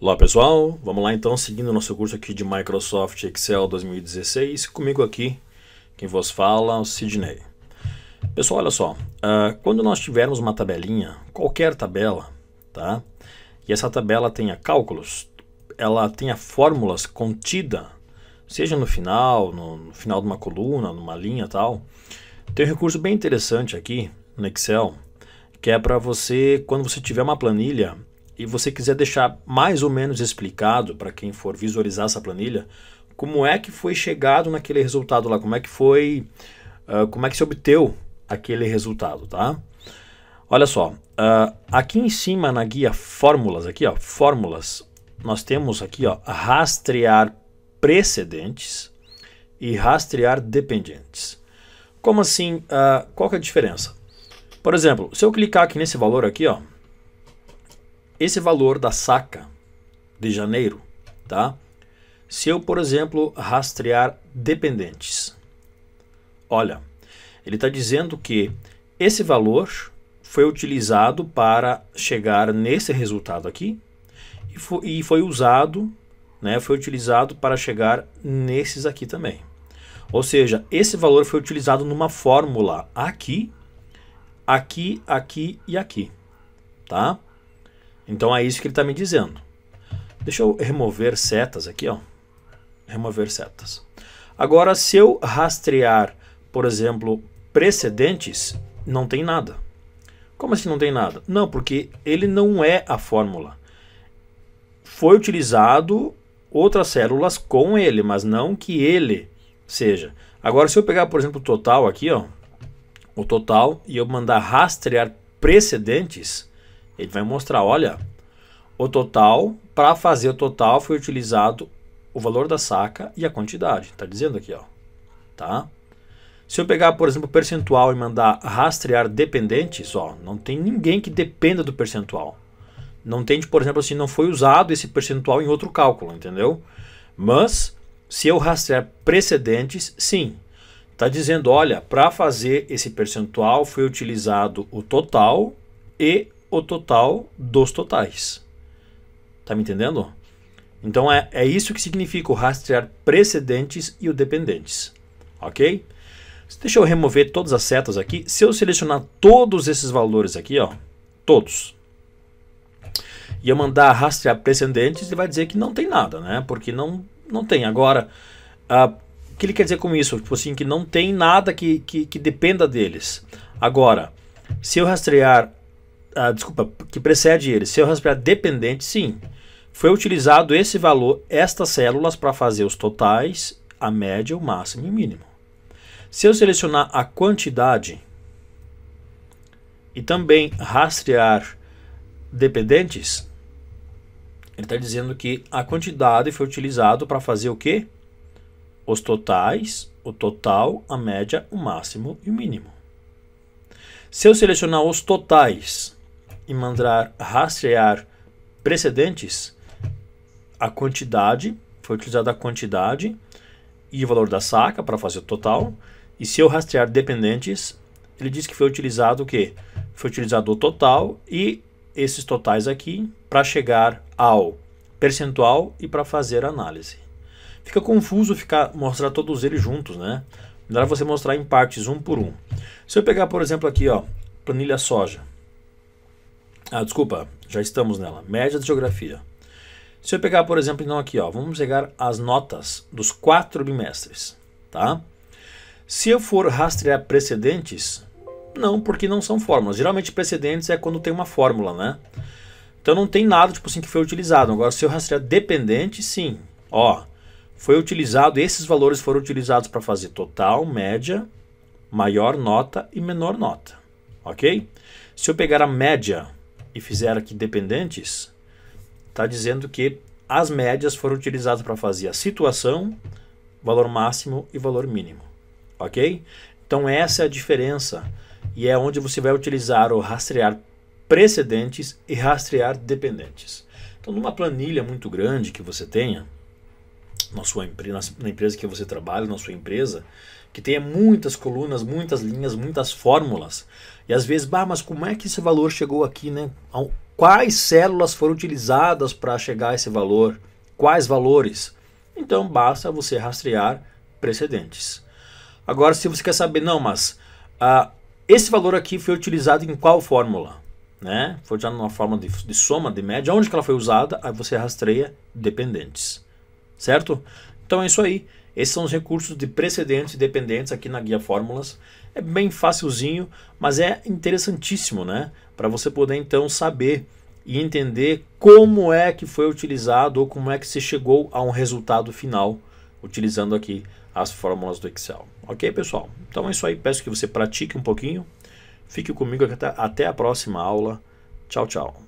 Olá pessoal, vamos lá então, seguindo nosso curso aqui de Microsoft Excel 2016, comigo aqui, quem vos fala, é o Sidney. Pessoal, olha só, uh, quando nós tivermos uma tabelinha, qualquer tabela, tá? E essa tabela tenha cálculos, ela tenha fórmulas contida, seja no final, no, no final de uma coluna, numa linha tal, tem um recurso bem interessante aqui no Excel, que é para você, quando você tiver uma planilha, e você quiser deixar mais ou menos explicado para quem for visualizar essa planilha, como é que foi chegado naquele resultado lá, como é que foi, uh, como é que se obteve aquele resultado, tá? Olha só, uh, aqui em cima na guia fórmulas, aqui ó, fórmulas, nós temos aqui ó, rastrear precedentes e rastrear dependentes. Como assim, uh, qual que é a diferença? Por exemplo, se eu clicar aqui nesse valor aqui, ó, esse valor da saca de janeiro, tá? Se eu, por exemplo, rastrear dependentes, olha, ele está dizendo que esse valor foi utilizado para chegar nesse resultado aqui e foi, e foi usado, né? Foi utilizado para chegar nesses aqui também. Ou seja, esse valor foi utilizado numa fórmula aqui, aqui, aqui e aqui, tá? Então é isso que ele está me dizendo. Deixa eu remover setas aqui, ó. Remover setas. Agora, se eu rastrear, por exemplo, precedentes, não tem nada. Como assim não tem nada? Não, porque ele não é a fórmula. Foi utilizado outras células com ele, mas não que ele seja. Agora, se eu pegar, por exemplo, o total aqui, ó, o total, e eu mandar rastrear precedentes, ele vai mostrar, olha, o total, para fazer o total foi utilizado o valor da saca e a quantidade. Está dizendo aqui, ó. Tá? Se eu pegar, por exemplo, percentual e mandar rastrear dependentes, ó, não tem ninguém que dependa do percentual. Não tem, por exemplo, assim, não foi usado esse percentual em outro cálculo, entendeu? Mas, se eu rastrear precedentes, sim. Está dizendo, olha, para fazer esse percentual foi utilizado o total e o total dos totais. Tá me entendendo? Então é, é isso que significa o rastrear precedentes e o dependentes. Ok? Deixa eu remover todas as setas aqui. Se eu selecionar todos esses valores aqui, ó, todos, e eu mandar rastrear precedentes, ele vai dizer que não tem nada, né? Porque não, não tem. Agora, uh, o que ele quer dizer com isso? Tipo assim, que não tem nada que, que, que dependa deles. Agora, se eu rastrear ah, desculpa, que precede ele, se eu rastrear dependente, sim. Foi utilizado esse valor, estas células, para fazer os totais, a média, o máximo e o mínimo. Se eu selecionar a quantidade e também rastrear dependentes, ele está dizendo que a quantidade foi utilizado para fazer o quê? Os totais, o total, a média, o máximo e o mínimo. Se eu selecionar os totais e mandar rastrear precedentes, a quantidade, foi utilizada a quantidade e o valor da saca para fazer o total. E se eu rastrear dependentes, ele diz que foi utilizado o quê? Foi utilizado o total e esses totais aqui para chegar ao percentual e para fazer a análise. Fica confuso ficar mostrar todos eles juntos, né? Melhor você mostrar em partes um por um. Se eu pegar, por exemplo, aqui, ó, planilha soja. Ah, desculpa, já estamos nela. Média de geografia. Se eu pegar, por exemplo, então aqui, ó, vamos pegar as notas dos quatro bimestres, tá? Se eu for rastrear precedentes, não, porque não são fórmulas. Geralmente precedentes é quando tem uma fórmula, né? Então não tem nada tipo assim que foi utilizado. Agora, se eu rastrear dependente, sim. Ó, foi utilizado, esses valores foram utilizados para fazer total, média, maior nota e menor nota, ok? Se eu pegar a média e fizeram aqui dependentes, está dizendo que as médias foram utilizadas para fazer a situação, valor máximo e valor mínimo. Ok? Então essa é a diferença e é onde você vai utilizar ou rastrear precedentes e rastrear dependentes. Então numa planilha muito grande que você tenha, na, sua, na empresa que você trabalha, na sua empresa, que tenha muitas colunas, muitas linhas, muitas fórmulas. E às vezes, bah, mas como é que esse valor chegou aqui, né? Quais células foram utilizadas para chegar a esse valor? Quais valores? Então basta você rastrear precedentes. Agora, se você quer saber, não, mas ah, esse valor aqui foi utilizado em qual fórmula? Né? Foi utilizado numa forma de, de soma, de média, onde que ela foi usada? Aí você rastreia dependentes certo? Então é isso aí. Esses são os recursos de precedentes e dependentes aqui na guia Fórmulas. É bem facilzinho, mas é interessantíssimo, né? Para você poder então saber e entender como é que foi utilizado ou como é que se chegou a um resultado final utilizando aqui as fórmulas do Excel. Ok, pessoal? Então é isso aí. Peço que você pratique um pouquinho. Fique comigo até a próxima aula. Tchau, tchau.